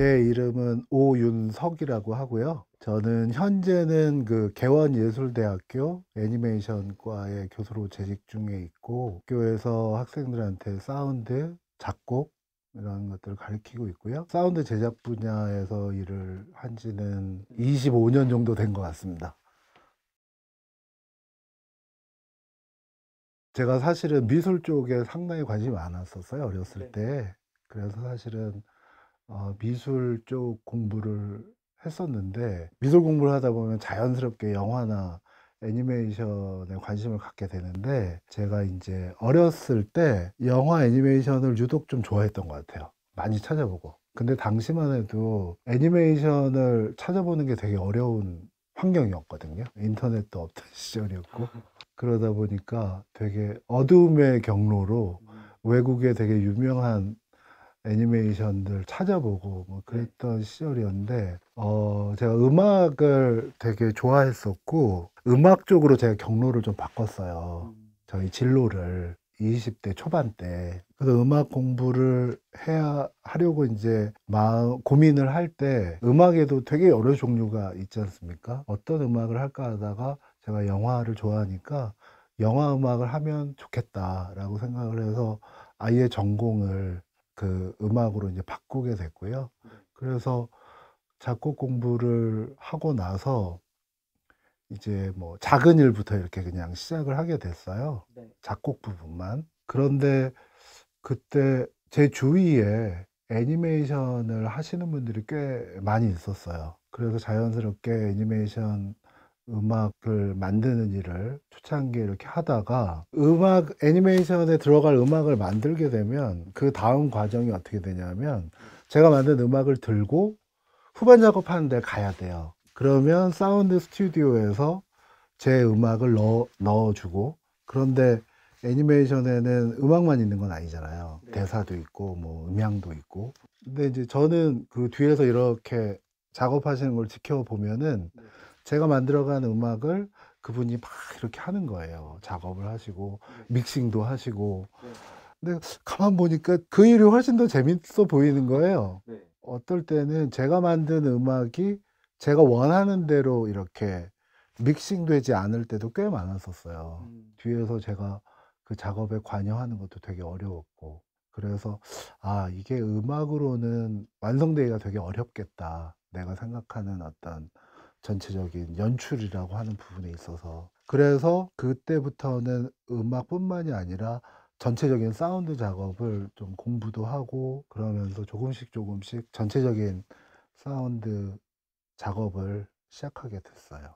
제 이름은 오윤석이라고 하고요. 저는 현재는 그 개원예술대학교 애니메이션과의 교수로 재직 중에 있고 학교에서 학생들한테 사운드, 작곡 이런 것들을 가르치고 있고요. 사운드 제작 분야에서 일을 한 지는 25년 정도 된 것 같습니다. 제가 사실은 미술 쪽에 상당히 관심이 많았었어요. 어렸을 네. 때. 그래서 사실은 어, 미술 쪽 공부를 했었는데 미술 공부를 하다 보면 자연스럽게 영화나 애니메이션에 관심을 갖게 되는데 제가 이제 어렸을 때 영화 애니메이션을 유독 좀 좋아했던 것 같아요 많이 찾아보고 근데 당시만 해도 애니메이션을 찾아보는 게 되게 어려운 환경이었거든요 인터넷도 없던 시절이었고 그러다 보니까 되게 어두움의 경로로 음. 외국에 되게 유명한 애니메이션들 찾아보고 뭐 네. 그랬던 시절이었는데 어 제가 음악을 되게 좋아했었고 음악 쪽으로 제가 경로를 좀 바꿨어요. 음. 저희 진로를 20대 초반 때 그래서 음악 공부를 해야 하려고 이제 마음 고민을 할 때 음악에도 되게 여러 종류가 있지 않습니까? 어떤 음악을 할까 하다가 제가 영화를 좋아하니까 영화 음악을 하면 좋겠다라고 생각을 해서 아예 전공을 그 음악으로 이제 바꾸게 됐고요. 네. 그래서 작곡 공부를 하고 나서 이제 뭐 작은 일부터 이렇게 그냥 시작을 하게 됐어요. 네. 작곡 부분만. 그런데 그때 제 주위에 애니메이션을 하시는 분들이 꽤 많이 있었어요. 그래서 자연스럽게 애니메이션 음악을 만드는 일을 초창기에 이렇게 하다가 음악 애니메이션에 들어갈 음악을 만들게 되면 그 다음 과정이 어떻게 되냐면 제가 만든 음악을 들고 후반 작업하는 데 가야 돼요. 그러면 사운드 스튜디오에서 제 음악을 넣어, 넣어주고 그런데 애니메이션에는 음악만 있는 건 아니잖아요. 네. 대사도 있고 뭐 음향도 있고. 근데 이제 저는 그 뒤에서 이렇게 작업하시는 걸 지켜보면은 네. 제가 만들어간 음악을 그분이 막 이렇게 하는 거예요. 작업을 하시고 네. 믹싱도 하시고. 네. 근데 가만 보니까 그 일이 훨씬 더 재밌어 보이는 거예요. 네. 어떨 때는 제가 만든 음악이 제가 원하는 대로 이렇게 믹싱되지 않을 때도 꽤 많았었어요. 음. 뒤에서 제가 그 작업에 관여하는 것도 되게 어려웠고. 그래서, 아, 이게 음악으로는 완성되기가 되게 어렵겠다. 내가 생각하는 어떤 전체적인 연출이라고 하는 부분에 있어서 그래서 그때부터는 음악뿐만이 아니라 전체적인 사운드 작업을 좀 공부도 하고 그러면서 조금씩 조금씩 전체적인 사운드 작업을 시작하게 됐어요.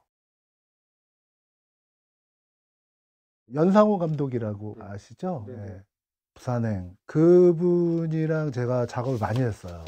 연상호 감독이라고 네. 아시죠? 네. 부산행 그분이랑 제가 작업을 많이 했어요.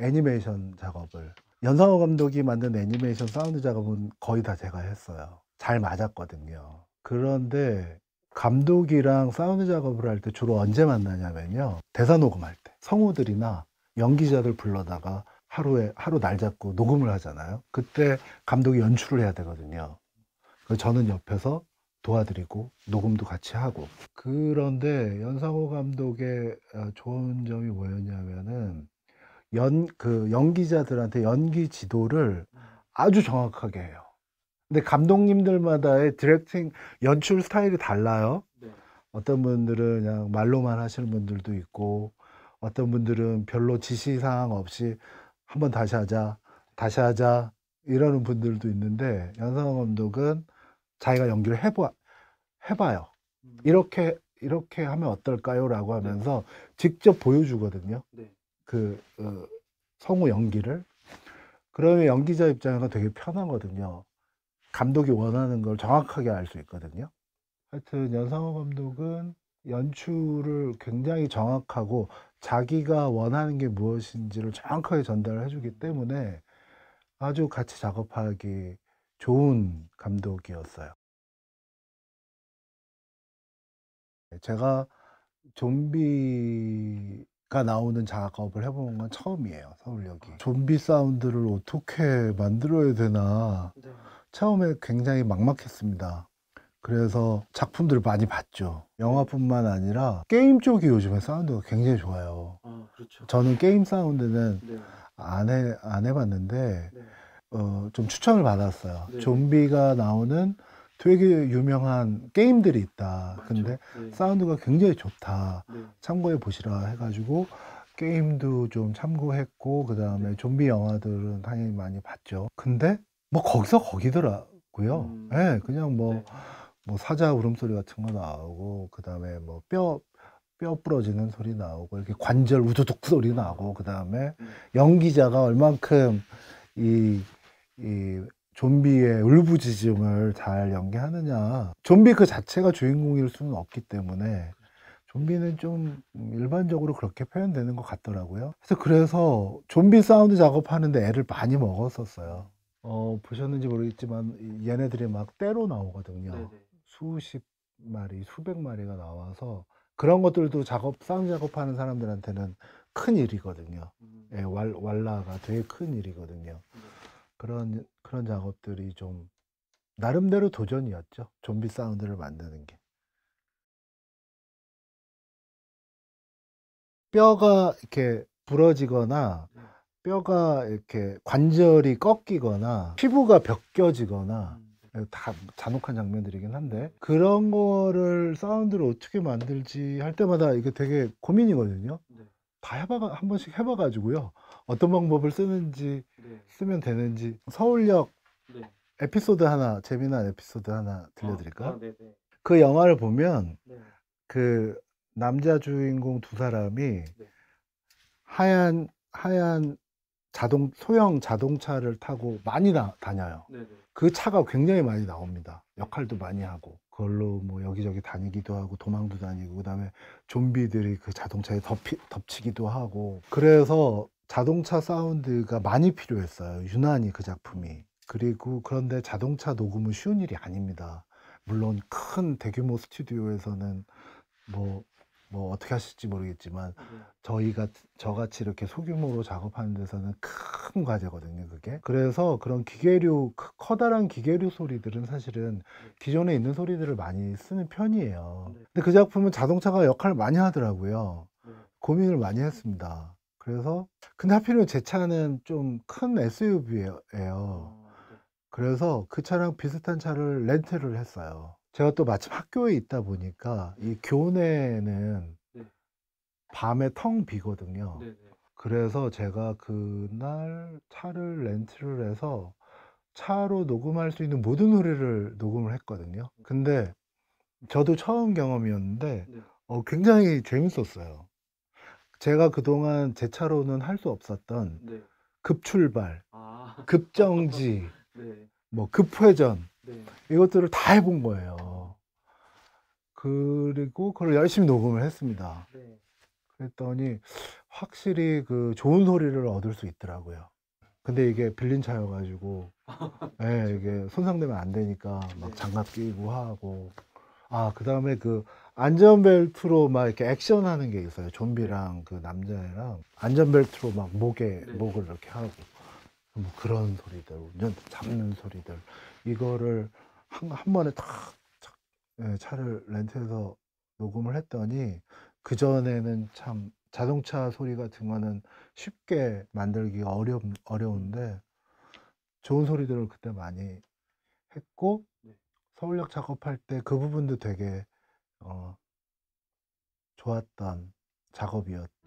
애니메이션 작업을. 연상호 감독이 만든 애니메이션 사운드 작업은 거의 다 제가 했어요. 잘 맞았거든요. 그런데 감독이랑 사운드 작업을 할 때 주로 언제 만나냐면요. 대사 녹음할 때. 성우들이나 연기자들 불러다가 하루에, 하루 날 잡고 녹음을 하잖아요. 그때 감독이 연출을 해야 되거든요. 저는 옆에서 도와드리고 녹음도 같이 하고. 그런데 연상호 감독의 어, 좋은 점이 뭐였냐면은 연, 그 연기자들한테 연기 지도를 아주 정확하게 해요. 근데 감독님들마다의 디렉팅 연출 스타일이 달라요. 네. 어떤 분들은 그냥 말로만 하시는 분들도 있고 어떤 분들은 별로 지시사항 없이 한번 다시 하자, 다시 하자 이러는 분들도 있는데 연상 감독은 자기가 연기를 해봐, 해봐요. 음. 이렇게 이렇게 하면 어떨까요? 라고 하면서 네. 직접 보여주거든요. 네. 그 어, 성우 연기를 그러면 연기자 입장에서 되게 편하거든요. 감독이 원하는 걸 정확하게 알 수 있거든요. 하여튼 연상호 감독은 연출을 굉장히 정확하고 자기가 원하는 게 무엇인지를 정확하게 전달을 해주기 때문에 아주 같이 작업하기 좋은 감독이었어요. 제가 좀비 가 나오는 작업을 해본건 처음이에요 서울역이 좀비 사운드를 어떻게 만들어야 되나 네. 처음에 굉장히 막막했습니다 그래서 작품들을 많이 봤죠 영화뿐만 아니라 게임 쪽이 요즘에 사운드가 굉장히 좋아요 아, 그렇죠. 저는 게임 사운드는 네. 안, 해, 안 해봤는데 네. 어, 좀 추천을 받았어요 네. 좀비가 나오는 되게 유명한 게임들이 있다. 맞죠. 그렇죠. 근데 네. 사운드가 굉장히 좋다. 네. 참고해 보시라 해가지고 게임도 좀 참고했고 그 다음에 네. 좀비 영화들은 당연히 많이 봤죠. 근데 뭐 거기서 거기더라고요. 음. 네, 그냥 뭐, 네. 뭐 사자 울음소리 같은 거 나오고 그 다음에 뭐 뼈 뼈 부러지는 소리 나오고 이렇게 관절 우두둑 소리 나고 그 다음에 음. 연기자가 얼만큼 이, 이 좀비의 울부짖음을 잘 연기하느냐. 좀비 그 자체가 주인공일 수는 없기 때문에 좀비는 좀 일반적으로 그렇게 표현되는 것 같더라고요. 그래서 그래서 좀비 사운드 작업하는데 애를 많이 먹었었어요. 어, 보셨는지 모르겠지만 얘네들이 막 때로 나오거든요. 네네. 네. 수십 마리, 수백 마리가 나와서 그런 것들도 작업, 사운드 작업하는 사람들한테는 큰 일이거든요. 음. 예, 왈, 왈라가 되게 큰 일이거든요. 음. 그런 그런 작업들이 좀 나름대로 도전이었죠. 좀비 사운드를 만드는 게. 뼈가 이렇게 부러지거나 뼈가 이렇게 관절이 꺾이거나 피부가 벗겨지거나 다 잔혹한 장면들이긴 한데 그런 거를 사운드로 어떻게 만들지 할 때마다 이게 되게 고민이거든요. 네. 다 해봐 가한 번씩 해봐가지고요. 어떤 방법을 쓰는지 네. 쓰면 되는지 서울역 네. 에피소드 하나 재미난 에피소드 하나 들려드릴까요? 아, 아, 그 영화를 보면 네. 그 남자 주인공 두 사람이 네. 하얀 하얀 자동 소형 자동차를 타고 많이 나, 다녀요. 네네. 그 차가 굉장히 많이 나옵니다. 네. 역할도 많이 하고 그걸로 뭐 여기저기 다니기도 하고 도망도 다니고 그다음에 좀비들이 그 자동차에 덮이, 덮치기도 하고 그래서 자동차 사운드가 많이 필요했어요. 유난히 그 작품이. 그리고 그런데 자동차 녹음은 쉬운 일이 아닙니다. 물론 큰 대규모 스튜디오에서는 뭐, 뭐 어떻게 하실지 모르겠지만 네. 저희가 저같이 이렇게 소규모로 작업하는 데서는 큰 과제거든요, 그게. 그래서 그런 기계류 커다란 기계류 소리들은 사실은 네. 기존에 있는 소리들을 많이 쓰는 편이에요. 네. 근데 그 작품은 자동차가 역할을 많이 하더라고요. 고민을 많이 했습니다. 그래서 근데 하필이면 제 차는 좀 큰 SUV예요. 아, 네. 그래서 그 차랑 비슷한 차를 렌트를 했어요. 제가 또 마침 학교에 있다 보니까 이 네. 교내는 네. 밤에 텅 비거든요. 그래서 제가 그날 차를 렌트를 해서 차로 녹음할 수 있는 모든 소리를 녹음을 했거든요. 근데 저도 처음 경험이었는데 어, 굉장히 재밌었어요. 제가 그동안 제 차로는 할 수 없었던 네. 급출발, 아. 급정지, 네. 뭐 급회전 네. 이것들을 다 해본 거예요. 그리고 그걸 열심히 녹음을 했습니다. 네. 그랬더니 확실히 그 좋은 소리를 얻을 수 있더라고요. 근데 이게 빌린 차여가지고 예, 이게 손상되면 안 되니까 막 네. 장갑 끼고 하고 아, 그 다음에 그 안전벨트로 막 이렇게 액션하는 게 있어요. 좀비랑 그 남자애랑 안전벨트로 막 목에 네. 목을 이렇게 하고 뭐 그런 소리들, 운전 잡는 소리들 이거를 한, 한 번에 탁, 착, 예, 차를 렌트해서 녹음을 했더니 그 전에는 참 자동차 소리 같은 거는 쉽게 만들기 어려 운 어려운데 좋은 소리들을 그때 많이 했고 네. 서울역 작업할 때 그 부분도 되게 어, 좋았던 작업이었